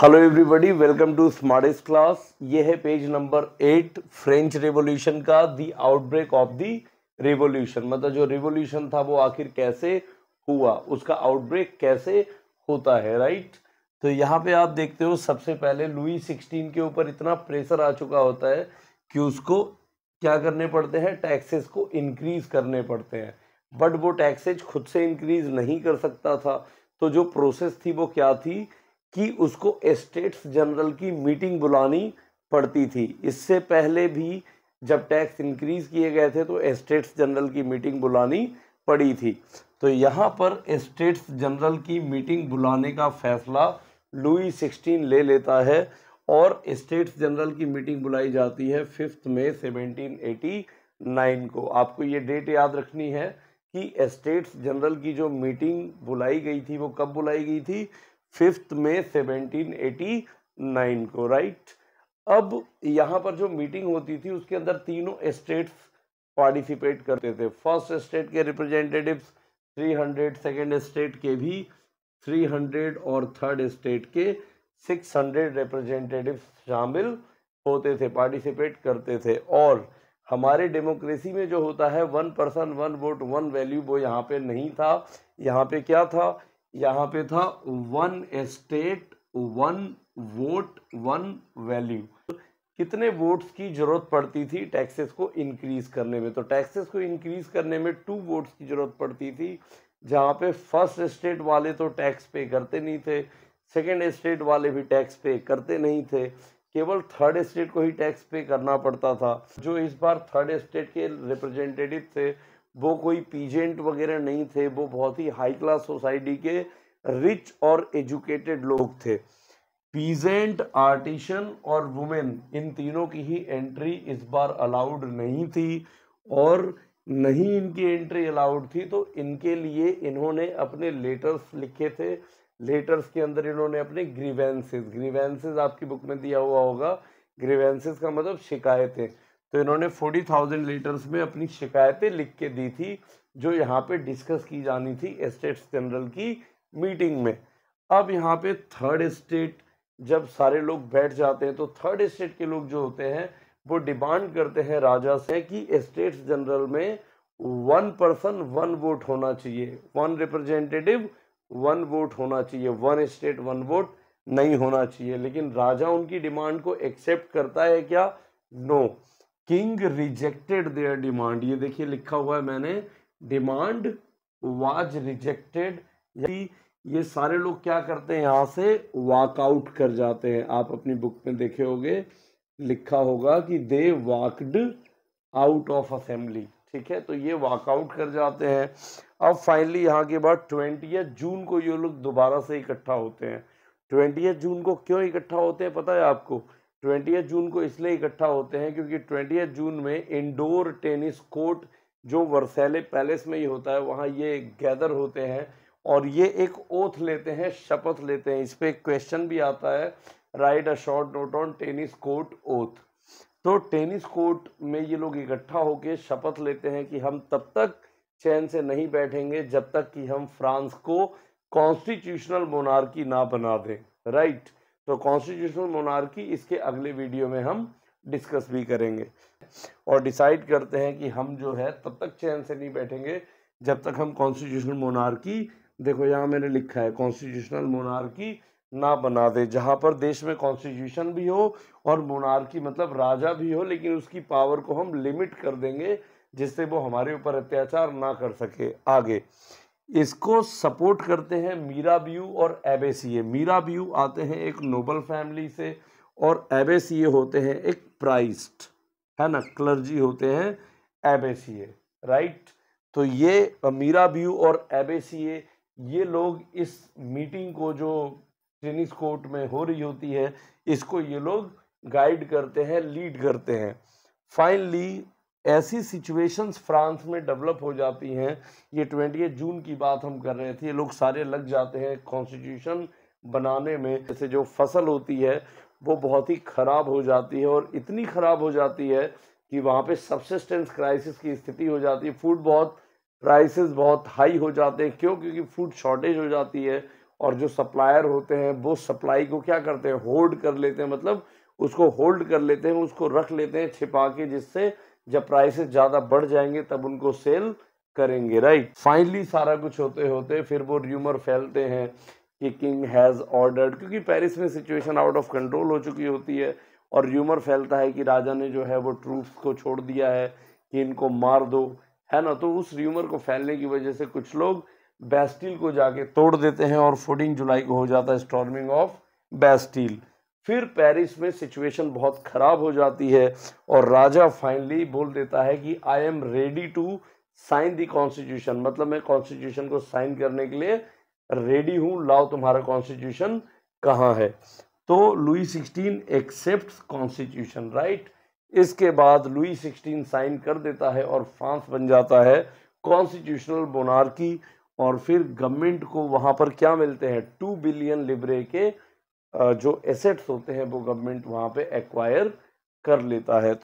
Hello everybody welcome to smartest class ये है page number eight French revolution का the outbreak of the revolution मतलब जो revolution था वो आखिर कैसे हुआ उसका आउटब्रेक कैसे होता है राइट तो यहाँ पे आप देखते हो सबसे पहले लुई सिक्सटीन के ऊपर इतना प्रेशर आ चुका होता है कि उसको क्या करने पड़ते हैं टैक्सेस को इंक्रीज करने पड़ते हैं बट वो टैक्सेज खुद से इंक्रीज नहीं कर सकता था तो जो प्रोसेस थी वो क्या थी कि उसको एस्टेट्स जनरल की मीटिंग बुलानी पड़ती थी इससे पहले भी जब टैक्स इंक्रीज किए गए थे तो एस्टेट्स जनरल की मीटिंग बुलानी पड़ी थी तो यहाँ पर एस्टेट्स जनरल की मीटिंग बुलाने का फैसला लुई सिक्सटीन ले लेता है और इस्टेट्स जनरल की मीटिंग बुलाई जाती है फिफ्थ मे एटी नाइन को आपको ये डेट याद रखनी है कि इस्टेट्स जनरल की जो मीटिंग बुलाई गई थी वो कब बुलाई गई थी फिफ्थ में 1789 को राइट अब यहाँ पर जो मीटिंग होती थी उसके अंदर तीनों स्टेट्स पार्टिसिपेट करते थे फर्स्ट स्टेट के रिप्रेजेंटेटिव्स 300 सेकेंड स्टेट के भी 300 और थर्ड स्टेट के 600 रिप्रेजेंटेटिव शामिल होते थे पार्टिसिपेट करते थे और हमारे डेमोक्रेसी में जो होता है one person one vote one value वो यहाँ पे नहीं था यहाँ पे क्या था यहाँ पे था one state one vote one value कितने वोट्स की जरूरत पड़ती थी टैक्सेस को इंक्रीज करने में तो टैक्सेस को इंक्रीज करने में टू वोट्स की जरूरत पड़ती थी जहाँ पे फर्स्ट स्टेट वाले तो टैक्स पे करते नहीं थे सेकेंड स्टेट वाले भी टैक्स पे करते नहीं थे केवल थर्ड स्टेट को ही टैक्स पे करना पड़ता था जो इस बार थर्ड स्टेट के रिप्रेजेंटेटिव थे वो कोई पीजेंट वगैरह नहीं थे वो बहुत ही हाई क्लास सोसाइटी के रिच और एजुकेटेड लोग थे पीजेंट आर्टिशन और वुमेन इन तीनों की ही एंट्री इस बार अलाउड नहीं थी और नहीं इनकी एंट्री अलाउड थी तो इनके लिए इन्होंने अपने लेटर्स लिखे थे लेटर्स के अंदर इन्होंने अपने ग्रीवेंसेस ग्रीवेंसेस आपकी बुक में दिया हुआ होगा ग्रीवेंसेस का मतलब शिकायतें तो इन्होंने फोर्टी थाउजेंड लीटर्स में अपनी शिकायतें लिख के दी थी जो यहाँ पे डिस्कस की जानी थी एस्टेट्स जनरल की मीटिंग में अब यहाँ पे थर्ड स्टेट जब सारे लोग बैठ जाते हैं तो थर्ड स्टेट के लोग जो होते हैं वो डिमांड करते हैं राजा से कि एस्टेट्स जनरल में वन पर्सन वन वोट होना चाहिए वन रिप्रेजेंटेटिव वन वोट होना चाहिए वन स्टेट वन वोट नहीं होना चाहिए लेकिन राजा उनकी डिमांड को एक्सेप्ट करता है क्या no no. King rejected their demand ये देखिए लिखा हुआ है मैंने डिमांड वाज रिजेक्टेड यानी ये सारे लोग क्या करते हैं यहाँ से वॉकआउट कर जाते हैं आप अपनी बुक में देखे होंगे लिखा होगा कि they walked out of assembly ठीक है तो ये वॉकआउट कर जाते हैं अब फाइनली यहाँ के बाद ट्वेंटी जून को ये लोग दोबारा से इकट्ठा होते हैं ट्वेंटी जून को क्यों इकट्ठा होते हैं पता है आपको ट्वेंटी जून को इसलिए इकट्ठा होते हैं क्योंकि ट्वेंटी जून में इंडोर टेनिस कोर्ट जो वर्सैले पैलेस में ही होता है वहाँ ये गैदर होते हैं और ये एक ओथ लेते हैं शपथ लेते हैं इस पर एक क्वेश्चन भी आता है write a short note on tennis court oath तो टेनिस कोर्ट में ये लोग इकट्ठा होकर शपथ लेते हैं कि हम तब तक चैन से नहीं बैठेंगे जब तक कि हम फ्रांस को कॉन्स्टिट्यूशनल मोनार्की ना बना दें राइट right? तो कॉन्स्टिट्यूशनल मोनार्की इसके अगले वीडियो में हम डिस्कस भी करेंगे और डिसाइड करते हैं कि हम जो है तब तक चैन से नहीं बैठेंगे जब तक हम कॉन्स्टिट्यूशनल मोनार्की देखो यहाँ मैंने लिखा है कॉन्स्टिट्यूशनल मोनार्की ना बना दे जहाँ पर देश में कॉन्स्टिट्यूशन भी हो और मोनार्की मतलब राजा भी हो लेकिन उसकी पावर को हम लिमिट कर देंगे जिससे वो हमारे ऊपर अत्याचार ना कर सके आगे इसको सपोर्ट करते हैं मीरा ब्यू और एबेसीए मीरा ब्यू आते हैं एक नोबल फैमिली से और एबेसीए होते हैं एक प्राइस्ट है ना क्लर्जी होते हैं एबेसीए राइट तो ये मीरा ब्यू और एबेसीए ये लोग इस मीटिंग को जो टेनिस कोर्ट में हो रही होती है इसको ये लोग गाइड करते हैं लीड करते हैं फाइनली ऐसी सिचुएशंस फ्रांस में डेवलप हो जाती हैं ये ट्वेंटी जून की बात हम कर रहे थे ये लोग सारे लग जाते हैं कॉन्स्टिट्यूशन बनाने में जैसे जो फसल होती है वो बहुत ही ख़राब हो जाती है और इतनी ख़राब हो जाती है कि वहाँ पे सबसिस्टेंस क्राइसिस की स्थिति हो जाती है फूड बहुत प्राइसेस बहुत हाई हो जाते हैं क्यों क्योंकि फूड शॉर्टेज हो जाती है और जो सप्लायर होते हैं वो सप्लाई को क्या करते हैं होल्ड कर लेते हैं मतलब उसको होल्ड कर लेते हैं उसको रख लेते हैं छिपा के जिससे जब प्राइसेस ज़्यादा बढ़ जाएंगे तब उनको सेल करेंगे राइट फाइनली सारा कुछ होते होते फिर वो र्यूमर फैलते हैं कि किंग हैज़ ऑर्डर्ड क्योंकि पेरिस में सिचुएशन आउट ऑफ कंट्रोल हो चुकी होती है और र्यूमर फैलता है कि राजा ने जो है वो ट्रूप्स को छोड़ दिया है कि इनको मार दो है ना तो उस र्यूमर को फैलने की वजह से कुछ लोग बेस्टील को जाके तोड़ देते हैं और फोर्टीन जुलाई को हो जाता है स्टॉर्मिंग ऑफ बेस्टील फिर पेरिस में सिचुएशन बहुत ख़राब हो जाती है और राजा फाइनली बोल देता है कि I am ready to sign the constitution मतलब मैं कॉन्स्टिट्यूशन को साइन करने के लिए रेडी हूँ लाओ तुम्हारा कॉन्स्टिट्यूशन कहाँ है तो Louis sixteen accept constitution right इसके बाद लुई सिक्सटीन साइन कर देता है और फ्रांस बन जाता है कॉन्स्टिट्यूशनल मोनार्की और फिर गवर्नमेंट को वहाँ पर क्या मिलते हैं टू बिलियन लिबरे के जो एसेट्स होते हैं वो गवर्नमेंट वहाँ पे एक्वायर कर लेता है